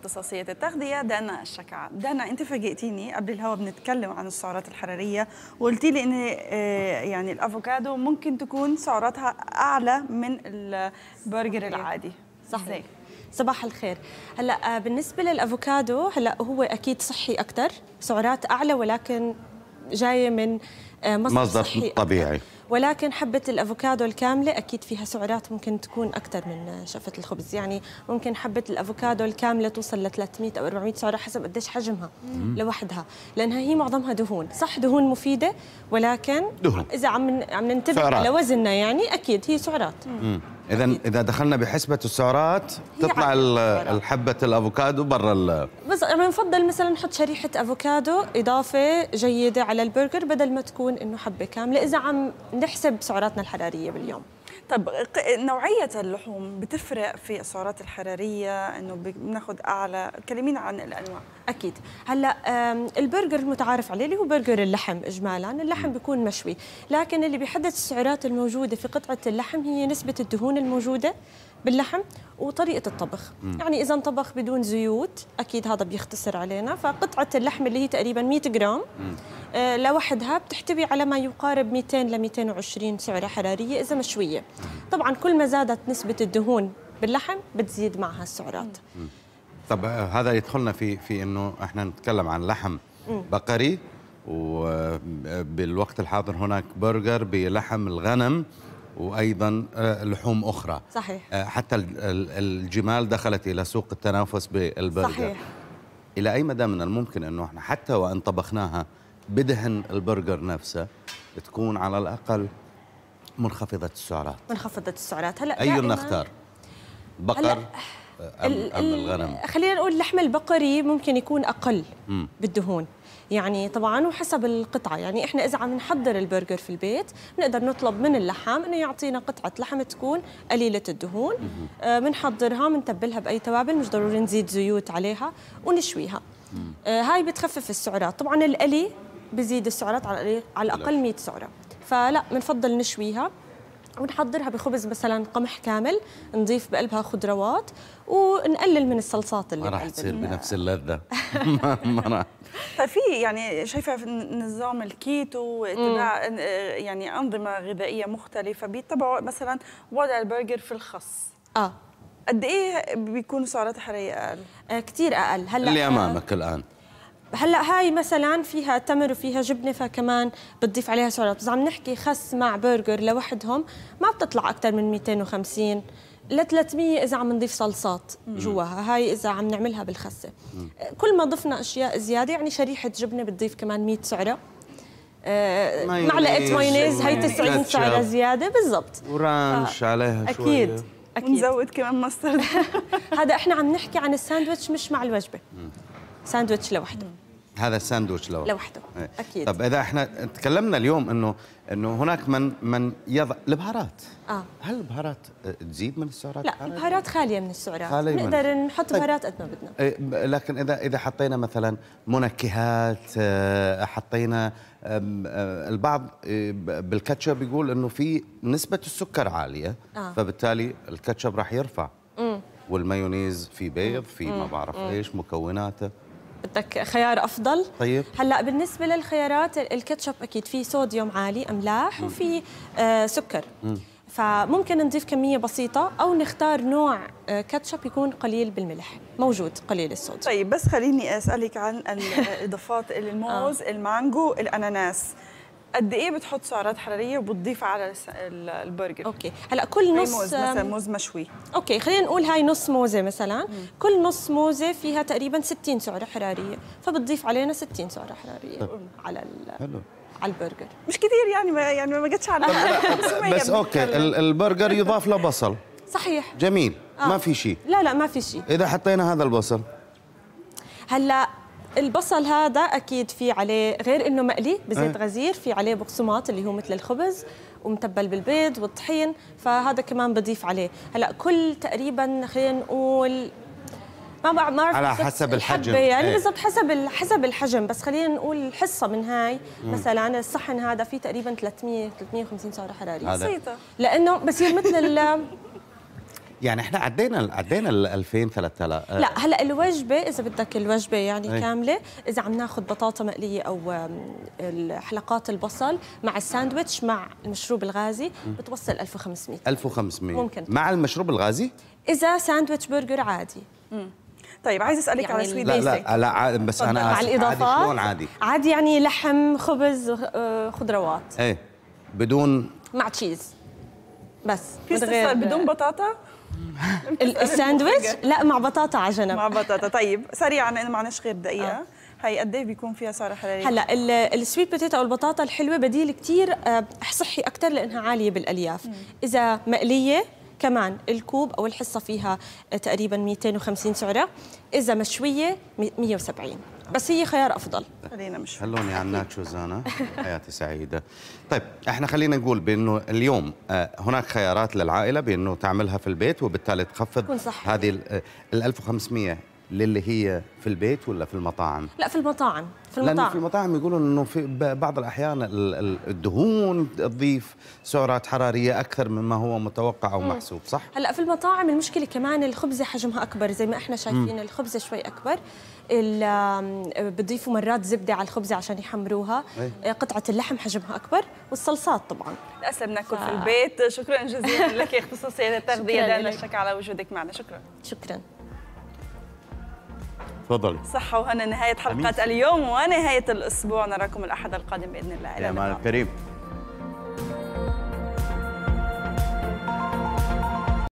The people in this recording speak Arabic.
اختصاصية التغذية دانا الشكعة دانا أنت فاجئتيني قبل الهوا بنتكلم عن السعرات الحرارية وقلتي لي إن آه، يعني الأفوكادو ممكن تكون سعراتها أعلى من البرجر العادي صحيح زي. صباح الخير هلا آه، بالنسبه للافوكادو هلا هو اكيد صحي اكثر سعرات اعلى ولكن جايه من آه، مصدر, مصدر صحي طبيعي أكتر. ولكن حبة الأفوكادو الكاملة أكيد فيها سعرات ممكن تكون أكثر من شفة الخبز يعني ممكن حبة الأفوكادو الكاملة توصل ل 300 أو 400 سعرة حسب قديش حجمها مم. لوحدها لأنها هي معظمها دهون صح دهون مفيدة ولكن دهون. إذا عم عم ننتبه لوزننا يعني أكيد هي سعرات مم. مم. اذا اذا دخلنا بحسبه السعرات تطلع الحبه الافوكادو برا ال بس انا بفضل مثلا نحط شريحه افوكادو اضافه جيده على البرجر بدل ما تكون انه حبه كامله اذا عم نحسب سعراتنا الحراريه باليوم طب نوعية اللحوم بتفرق في السعرات الحرارية انه بناخد اعلى كلمين عن الانواع اكيد هلا البرجر المتعارف عليه اللي هو برجر اللحم اجمالا اللحم بيكون مشوي لكن اللي بيحدد السعرات الموجودة في قطعة اللحم هي نسبة الدهون الموجودة باللحم وطريقه الطبخ مم. يعني اذا انطبخ بدون زيوت اكيد هذا بيختصر علينا فقطعه اللحم اللي هي تقريبا 100 جرام آه لوحدها بتحتوي على ما يقارب 200 ل 220 سعره حراريه اذا مشويه طبعا كل ما زادت نسبه الدهون باللحم بتزيد معها السعرات مم. طب آه، هذا يدخلنا في في انه احنا نتكلم عن لحم مم. بقري وبالوقت آه، الحاضر هناك برجر بلحم الغنم وايضا آه، لحوم اخرى صحيح آه، حتى الجمال دخلت الى سوق التنافس بالبرجر صحيح الى اي مدى من الممكن انه احنا حتى وان طبخناها بدهن البرجر نفسه تكون على الاقل منخفضه السعرات منخفضه السعرات هلا اي نختار بقر هلأ أم, أم الغنم خلينا نقول لحم البقري ممكن يكون اقل م. بالدهون يعني طبعا وحسب القطعه يعني احنا اذا عم نحضر البرجر في البيت بنقدر نطلب من اللحام انه يعطينا قطعه لحم تكون قليله الدهون آه، بنحضرها بنتبلها باي توابل مش ضروري نزيد زيوت عليها ونشويها آه، هاي بتخفف السعرات طبعا القلي بزيد السعرات على إيه؟ على الاقل 100 سعره فلا بنفضل نشويها بنحضرها بخبز مثلا قمح كامل نضيف بقلبها خضروات ونقلل من الصلصات اللي ما راح تصير بنفس اللذه ما راح ففي يعني شايفه نظام الكيتو واتباع آه، يعني انظمه غذائيه مختلفه بيتبعوا مثلا وضع البرجر في الخس اه قد ايه بيكون سعرات حراريه اقل؟ آه كثير اقل هلا اللي امامك الان هلا هاي مثلا فيها تمر وفيها جبنه فكمان بتضيف عليها سعرات بس عم نحكي خس مع برجر لوحدهم ما بتطلع اكثر من 250 ل 300 اذا عم نضيف صلصات جواها هاي اذا عم نعملها بالخسه كل ما ضفنا اشياء زياده يعني شريحه جبنه بتضيف كمان 100 سعره آه، معلقه مايونيز هي 90 سعره زياده بالضبط ورانش عليها شوي اكيد اكيد نزود كمان مسترد هذا احنا عم نحكي عن الساندويتش مش مع الوجبه ساندويتش لوحده هذا الساندويتش لوحده لوحده إيه. اكيد طب اذا احنا تكلمنا اليوم انه انه هناك من من يضع البهارات اه هل البهارات آه، تزيد من السعرات؟ لا البهارات خاليه من السعرات خالية نقدر من... نحط طيب. بهارات قد ما بدنا لكن اذا اذا حطينا مثلا منكهات آه، حطينا آه، البعض إيه، بالكاتشب يقول انه في نسبه السكر عاليه آه. فبالتالي الكاتشب راح يرفع امم والمايونيز في بيض في ما بعرف ايش مكوناته بدك خيار افضل طيب هلا بالنسبه للخيارات الكاتشب اكيد في صوديوم عالي املاح وفي آه سكر م. فممكن نضيف كمية بسيطة أو نختار نوع آه، كاتشب يكون قليل بالملح موجود قليل الصودا طيب بس خليني أسألك عن الإضافات آه. الموز آه. المانجو الأناناس قد ايه بتحط سعرات حراريه وبتضيف على البرجر اوكي هلا كل نص موز مثلا موز مشوي اوكي خلينا نقول هاي نص موزه مثلا مم. كل نص موزه فيها تقريبا 60 سعره حراريه فبتضيف علينا 60 سعره حراريه طب. على حلو على البرجر مش كثير يعني ما يعني ما جتش على بس اوكي البرجر يضاف له بصل صحيح جميل آه. ما في شيء لا لا ما في شيء اذا حطينا هذا البصل هلا البصل هذا اكيد في عليه غير انه مقلي بزيت أه. غزير في عليه بقسماط اللي هو مثل الخبز ومتبل بالبيض والطحين فهذا كمان بضيف عليه هلا كل تقريبا خلينا نقول ما بعرف ما على حسب الحجم يعني ايه. بالضبط حسب حسب الحجم بس خلينا نقول حصه من هاي مم. مثلا الصحن هذا فيه تقريبا 300 350 سعره حراريه بسيطه لانه بصير مثل يعني احنا عدينا عدينا ال 2000 3000 آه. لا هلا الوجبه اذا بدك الوجبه يعني أي. كامله اذا عم ناخذ بطاطا مقليه او حلقات البصل مع الساندويتش مع المشروب الغازي بتوصل 1500 1500 ممكن مع المشروب الغازي اذا ساندويتش برجر عادي مم. طيب عايز اسالك يعني على سويت لا لا لا بس انا مع الاضافات عادي شلون عادي؟ عادي يعني لحم خبز آه، خضروات ايه بدون مع تشيز بس في استفسار بدون بطاطا الساندويتش لا مع بطاطا على جنب مع بطاطا طيب سريعا لانه ما عندناش غير دقيقه هي آه. قد ايه بيكون فيها سعر حراري؟ هلا السويت بوتيتو او البطاطا الحلوه بديل كثير آه، صحي اكثر لانها عاليه بالالياف، مم. اذا مقليه كمان الكوب او الحصه فيها آه، تقريبا 250 سعره، اذا مشويه 170 بس هي خيار افضل خلينا مش خلوني على الناتشوز انا حياتي سعيده طيب احنا خلينا نقول بانه اليوم آه، هناك خيارات للعائله بانه تعملها في البيت وبالتالي تخفض هذه ال 1500 آه، للي هي في البيت ولا في المطاعم؟ لا في المطاعم في المطاعم لأن في المطاعم يقولون انه في بعض الاحيان الدهون تضيف سعرات حراريه اكثر مما هو متوقع او محسوب صح؟ هلا في المطاعم المشكله كمان الخبزه حجمها اكبر زي ما احنا شايفين الخبزه شوي اكبر بضيفوا مرات زبده على الخبزه عشان يحمروها ايه؟ آه، قطعه اللحم حجمها اكبر والصلصات طبعا للاسف ناكل ف... في البيت شكرا جزيلا لك اختصاصيه التغذيه دانا شك على وجودك معنا شكرا شكرا تفضلي صحة وهنا نهاية حلقة اليوم ونهاية الأسبوع نراكم الأحد القادم بإذن الله يا مال الكريم